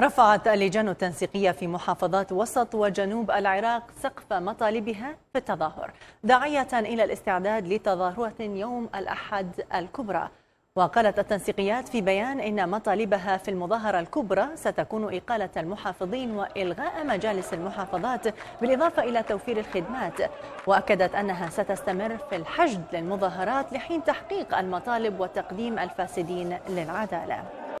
رفعت اللجان التنسيقية في محافظات وسط وجنوب العراق سقف مطالبها في التظاهر داعية إلى الاستعداد لتظاهرة يوم الأحد الكبرى وقالت التنسيقيات في بيان إن مطالبها في المظاهرة الكبرى ستكون إقالة المحافظين وإلغاء مجالس المحافظات بالإضافة إلى توفير الخدمات وأكدت أنها ستستمر في الحشد للمظاهرات لحين تحقيق المطالب وتقديم الفاسدين للعدالة